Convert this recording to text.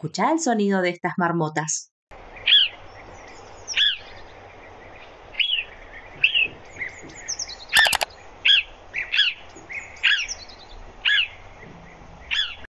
escuchá el sonido de estas marmotas.